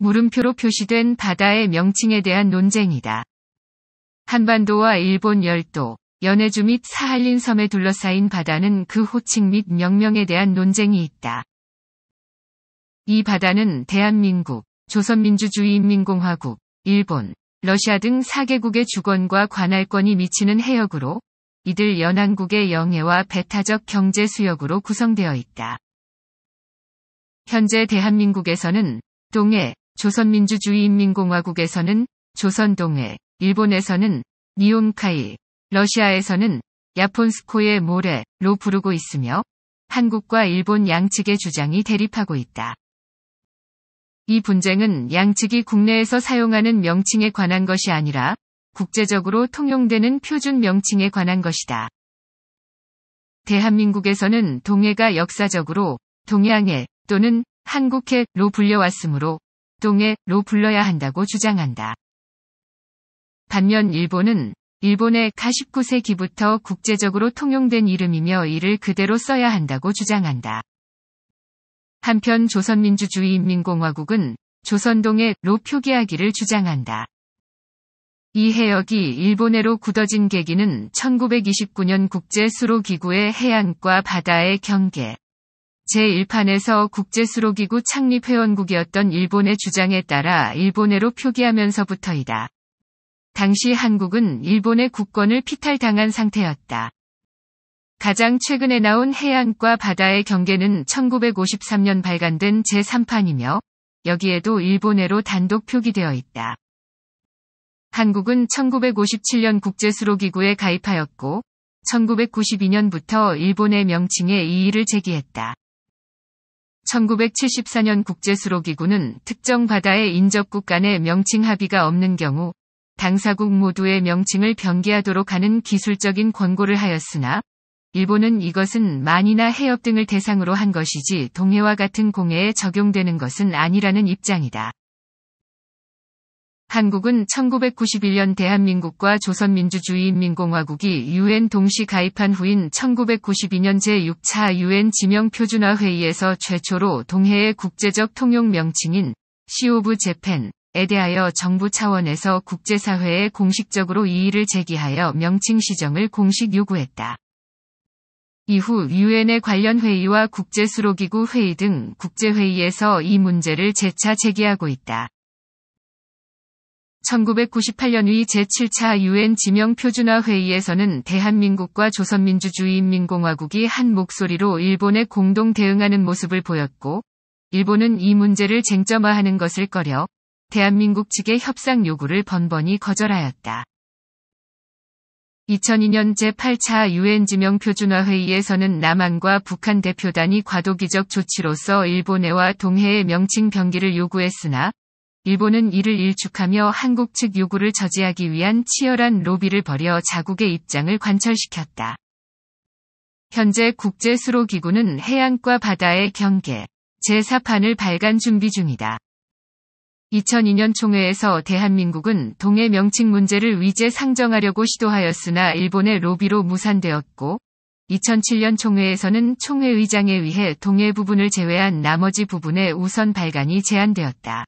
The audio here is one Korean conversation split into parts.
물음표로 표시된 바다의 명칭에 대한 논쟁이다. 한반도와 일본 열도, 연해주 및 사할린 섬에 둘러싸인 바다는 그 호칭 및 명명에 대한 논쟁이 있다. 이 바다는 대한민국, 조선민주주의인민공화국, 일본, 러시아 등 4개국의 주권과 관할권이 미치는 해역으로 이들 연안국의 영해와 배타적 경제 수역으로 구성되어 있다. 현재 대한민국에서는 동해, 조선민주주의인민공화국에서는 조선동해, 일본에서는 니온카이, 러시아에서는 야폰스코의 모래로 부르고 있으며 한국과 일본 양측의 주장이 대립하고 있다. 이 분쟁은 양측이 국내에서 사용하는 명칭에 관한 것이 아니라 국제적으로 통용되는 표준 명칭에 관한 것이다. 대한민국에서는 동해가 역사적으로 동양해 또는 한국해로 불려왔으므로 동해로 불러야 한다고 주장한다. 반면 일본은 일본의 카19세기부터 국제적으로 통용된 이름이며 이를 그대로 써야 한다고 주장한다. 한편 조선민주주의 인민공화국은 조선동해로 표기하기를 주장한다. 이 해역이 일본해로 굳어진 계기는 1929년 국제 수로기구의 해안과 바다의 경계, 제1판에서 국제수로기구 창립 회원국이었던 일본의 주장에 따라 일본해로 표기하면서부터이다. 당시 한국은 일본의 국권을 피탈당한 상태였다. 가장 최근에 나온 해안과 바다의 경계는 1953년 발간된 제3판이며 여기에도 일본해로 단독 표기되어 있다. 한국은 1957년 국제수로기구에 가입하였고 1992년부터 일본의 명칭에 이의를 제기했다. 1974년 국제수로기구는 특정 바다의 인접국 간의 명칭 합의가 없는 경우 당사국 모두의 명칭을 변기하도록 하는 기술적인 권고를 하였으나 일본은 이것은 만이나 해협 등을 대상으로 한 것이지 동해와 같은 공해에 적용되는 것은 아니라는 입장이다. 한국은 1991년 대한민국과 조선민주주의인민공화국이 UN 동시 가입한 후인 1992년 제6차 UN 지명 표준화 회의에서 최초로 동해의 국제적 통용 명칭인 시오브 재팬에 대하여 정부 차원에서 국제사회에 공식적으로 이의를 제기하여 명칭 시정을 공식 요구했다. 이후 u n 의 관련 회의와 국제수로기구 회의 등 국제회의에서 이 문제를 재차 제기하고 있다. 1998년 위 제7차 UN 지명 표준화 회의에서는 대한민국과 조선민주주의인민공화국이 한 목소리로 일본에 공동 대응하는 모습을 보였고, 일본은 이 문제를 쟁점화하는 것을 꺼려 대한민국 측의 협상 요구를 번번이 거절하였다. 2002년 제8차 UN 지명 표준화 회의에서는 남한과 북한 대표단이 과도기적 조치로서 일본해와 동해의 명칭 변기를 요구했으나 일본은 이를 일축하며 한국 측 요구를 저지하기 위한 치열한 로비를 벌여 자국의 입장을 관철시켰다. 현재 국제수로기구는 해안과 바다의 경계, 제4판을 발간 준비 중이다. 2002년 총회에서 대한민국은 동해 명칭 문제를 위제 상정하려고 시도하였으나 일본의 로비로 무산되었고, 2007년 총회에서는 총회의장에 의해 동해 부분을 제외한 나머지 부분의 우선 발간이 제한되었다.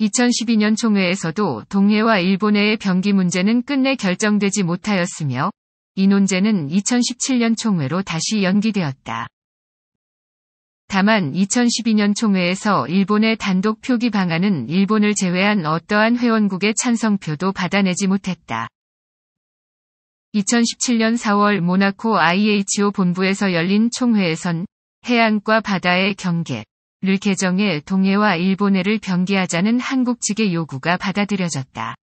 2012년 총회에서도 동해와 일본해의 병기 문제는 끝내 결정되지 못하였으며 이 논제는 2017년 총회로 다시 연기되었다. 다만 2012년 총회에서 일본의 단독 표기 방안은 일본을 제외한 어떠한 회원국의 찬성표도 받아내지 못했다. 2017년 4월 모나코 IHO 본부에서 열린 총회에선 해안과 바다의 경계, 를 개정해 동해와 일본해를 변기하자는 한국 측의 요구가 받아들여졌다.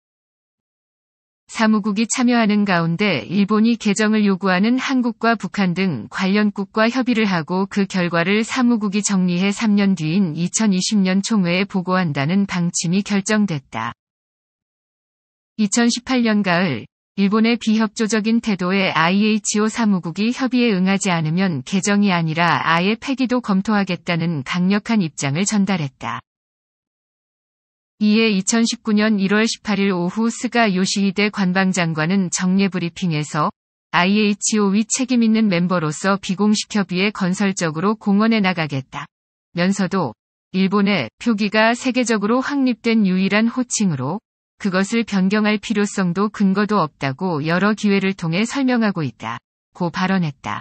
사무국이 참여하는 가운데 일본이 개정을 요구하는 한국과 북한 등 관련국과 협의를 하고 그 결과를 사무국이 정리해 3년 뒤인 2020년 총회에 보고한다는 방침이 결정됐다. 2018년 가을 일본의 비협조적인 태도에 IHO 사무국이 협의에 응하지 않으면 개정이 아니라 아예 폐기도 검토하겠다는 강력한 입장을 전달했다. 이에 2019년 1월 18일 오후 스가 요시히데 관방장관은 정례 브리핑에서 IHO 위 책임있는 멤버로서 비공식 협의에 건설적으로 공헌해 나가겠다. 면서도 일본의 표기가 세계적으로 확립된 유일한 호칭으로 그것을 변경할 필요성도 근거도 없다고 여러 기회를 통해 설명하고 있다. 고 발언했다.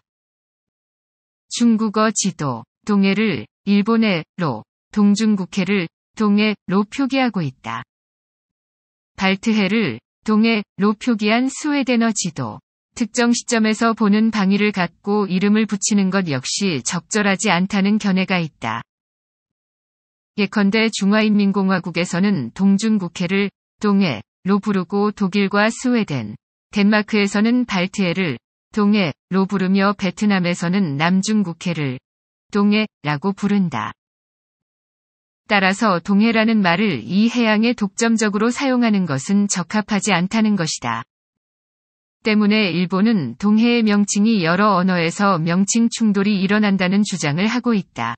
중국어 지도, 동해를 일본의로, 동중국해를 동해로 표기하고 있다. 발트해를 동해로 표기한 스웨덴어 지도. 특정 시점에서 보는 방위를 갖고 이름을 붙이는 것 역시 적절하지 않다는 견해가 있다. 예컨대 중화인민공화국에서는 동중국해를 동해로 부르고 독일과 스웨덴, 덴마크에서는 발트해를 동해로 부르며 베트남에서는 남중국해를 동해라고 부른다. 따라서 동해라는 말을 이 해양에 독점적으로 사용하는 것은 적합하지 않다는 것이다. 때문에 일본은 동해의 명칭이 여러 언어에서 명칭 충돌이 일어난다는 주장을 하고 있다.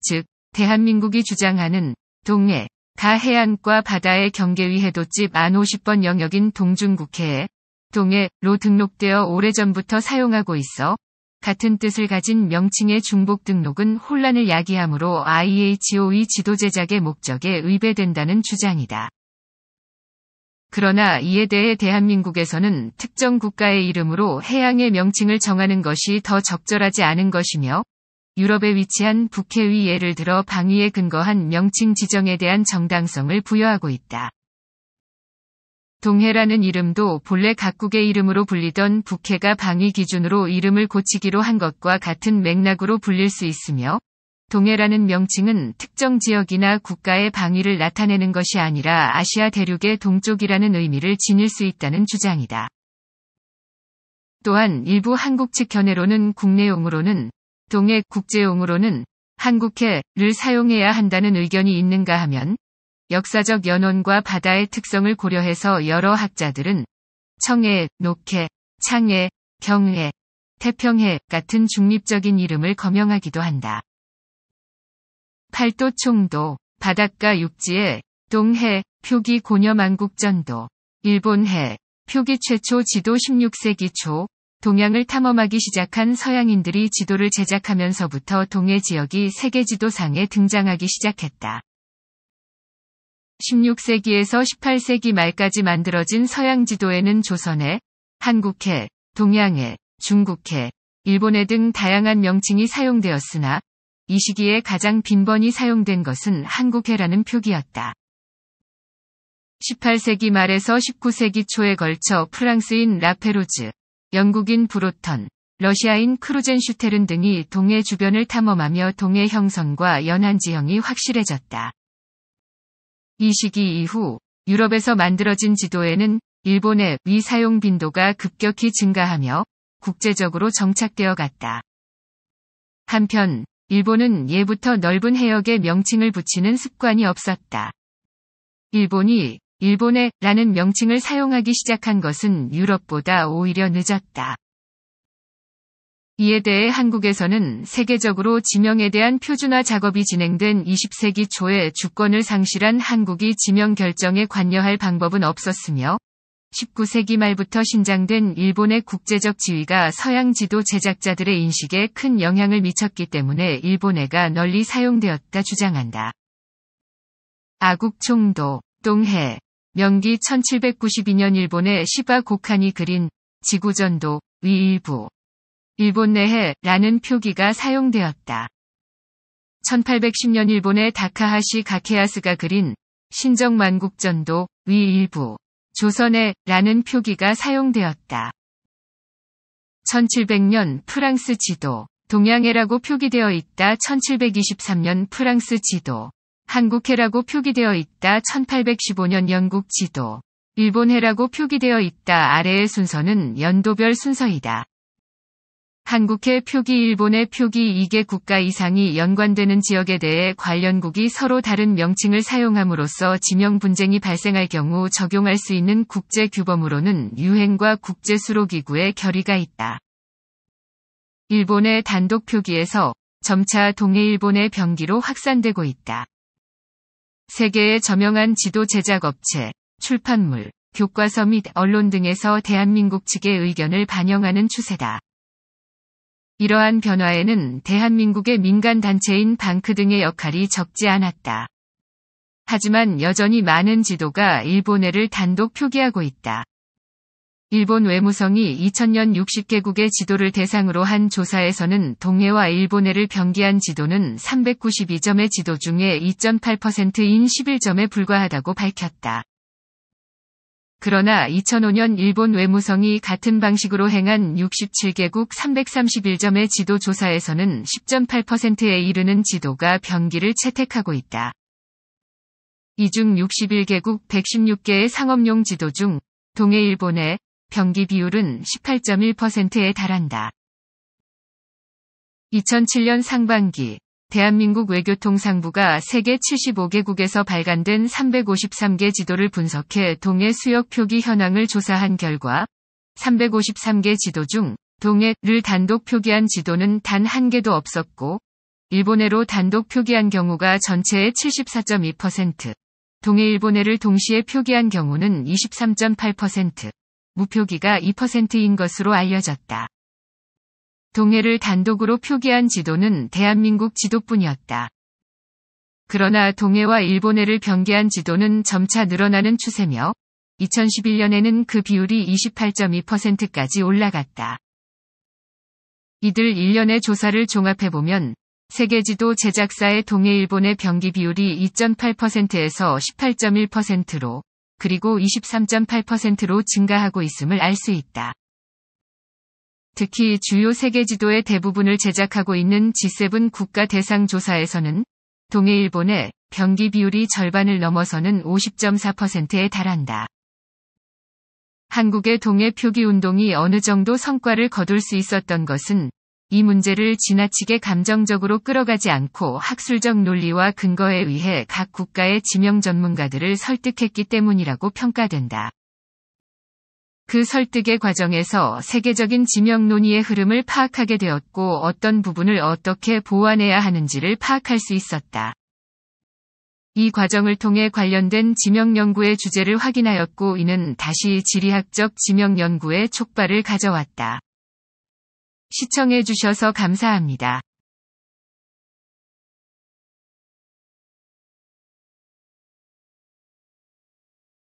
즉, 대한민국이 주장하는 동해, 가 해안과 바다의 경계 위 해돋집 안 50번 영역인 동중국해에 동해로 등록되어 오래전부터 사용하고 있어 같은 뜻을 가진 명칭의 중복 등록은 혼란을 야기하므로 i h o e 지도 제작의 목적에 위배된다는 주장이다. 그러나 이에 대해 대한민국에서는 특정 국가의 이름으로 해양의 명칭을 정하는 것이 더 적절하지 않은 것이며 유럽에 위치한 북해위 예를 들어 방위에 근거한 명칭 지정에 대한 정당성을 부여하고 있다. 동해라는 이름도 본래 각국의 이름으로 불리던 북해가 방위 기준으로 이름을 고치기로 한 것과 같은 맥락으로 불릴 수 있으며, 동해라는 명칭은 특정 지역이나 국가의 방위를 나타내는 것이 아니라 아시아 대륙의 동쪽이라는 의미를 지닐 수 있다는 주장이다. 또한 일부 한국 측 견해로는 국내용으로는 동액 국제용으로는 한국해를 사용해야 한다는 의견이 있는가 하면 역사적 연원과 바다의 특성을 고려해서 여러 학자들은 청해, 녹해, 창해, 경해, 태평해 같은 중립적인 이름을 거명하기도 한다. 팔도 총도, 바닷가 육지에 동해, 표기 고녀만국전도 일본해, 표기 최초 지도 16세기 초, 동양을 탐험하기 시작한 서양인들이 지도를 제작하면서부터 동해 지역이 세계 지도상에 등장하기 시작했다. 16세기에서 18세기 말까지 만들어진 서양 지도에는 조선해, 한국해, 동양해, 중국해, 일본해 등 다양한 명칭이 사용되었으나 이 시기에 가장 빈번히 사용된 것은 한국해라는 표기였다. 18세기 말에서 19세기 초에 걸쳐 프랑스인 라페로즈, 영국인 브로턴, 러시아인 크루젠슈테른 등이 동해 주변을 탐험하며 동해 형성과 연안 지형이 확실해졌다. 이 시기 이후 유럽에서 만들어진 지도에는 일본의 위 사용 빈도가 급격히 증가하며 국제적으로 정착되어 갔다. 한편 일본은 예부터 넓은 해역에 명칭을 붙이는 습관이 없었다. 일본이 일본에 라는 명칭을 사용하기 시작한 것은 유럽보다 오히려 늦었다. 이에 대해 한국에서는 세계적으로 지명에 대한 표준화 작업이 진행된 20세기 초에 주권을 상실한 한국이 지명 결정에 관여할 방법은 없었으며 19세기 말부터 신장된 일본의 국제적 지위가 서양 지도 제작자들의 인식에 큰 영향을 미쳤기 때문에 일본해가 널리 사용되었다 주장한다. 아국총도, 동해, 명기 1792년 일본의 시바 고칸이 그린 지구전도 위일부 일본 내해라는 표기가 사용되었다. 1810년 일본의 다카하시 가케아스가 그린 신정만국전도 위일부 조선의라는 표기가 사용되었다. 1700년 프랑스 지도 동양해라고 표기되어 있다. 1723년 프랑스 지도 한국해라고 표기되어 있다 1815년 영국 지도 일본해라고 표기되어 있다 아래의 순서는 연도별 순서이다. 한국해 표기 일본의 표기 2개 국가 이상이 연관되는 지역에 대해 관련국이 서로 다른 명칭을 사용함으로써 지명 분쟁이 발생할 경우 적용할 수 있는 국제 규범으로는 유행과 국제수로기구의 결의가 있다. 일본의 단독 표기에서 점차 동해일본의 병기로 확산되고 있다. 세계의 저명한 지도 제작 업체, 출판물, 교과서 및 언론 등에서 대한민국 측의 의견을 반영하는 추세다. 이러한 변화에는 대한민국의 민간 단체인 방크 등의 역할이 적지 않았다. 하지만 여전히 많은 지도가 일본해를 단독 표기하고 있다. 일본 외무성이 2000년 60개국의 지도를 대상으로 한 조사에서는 동해와 일본해를 병기한 지도는 392점의 지도 중에 2.8%인 11점에 불과하다고 밝혔다. 그러나 2005년 일본 외무성이 같은 방식으로 행한 67개국 331점의 지도 조사에서는 10.8%에 이르는 지도가 병기를 채택하고 있다. 이 중 61개국 116개의 상업용 지도 중 동해 일본의 병기 비율은 18.1%에 달한다. 2007년 상반기 대한민국 외교통상부가 세계 75개국에서 발간된 353개 지도를 분석해 동해 수역 표기 현황을 조사한 결과 353개 지도 중 동해를 단독 표기한 지도는 단 한 개도 없었고 일본해로 단독 표기한 경우가 전체의 74.2%, 동해 일본해를 동시에 표기한 경우는 23.8%, 무표기가 2%인 것으로 알려졌다. 동해를 단독으로 표기한 지도는 대한민국 지도뿐이었다. 그러나 동해와 일본해를 변계한 지도는 점차 늘어나는 추세며 2011년에는 그 비율이 28.2%까지 올라갔다. 이들 1년의 조사를 종합해보면 세계지도 제작사의 동해 일본의 변기 비율이 2.8%에서 18.1%로 그리고 23.8%로 증가하고 있음을 알 수 있다. 특히 주요 세계 지도의 대부분을 제작하고 있는 G7 국가 대상 조사에서는 동해 일본의 병기 비율이 절반을 넘어서는 50.4%에 달한다. 한국의 동해 표기 운동이 어느 정도 성과를 거둘 수 있었던 것은 이 문제를 지나치게 감정적으로 끌어가지 않고 학술적 논리와 근거에 의해 각 국가의 지명 전문가들을 설득했기 때문이라고 평가된다. 그 설득의 과정에서 세계적인 지명 논의의 흐름을 파악하게 되었고 어떤 부분을 어떻게 보완해야 하는지를 파악할 수 있었다. 이 과정을 통해 관련된 지명 연구의 주제를 확인하였고 이는 다시 지리학적 지명 연구의 촉발을 가져왔다. 시청해주셔서 감사합니다.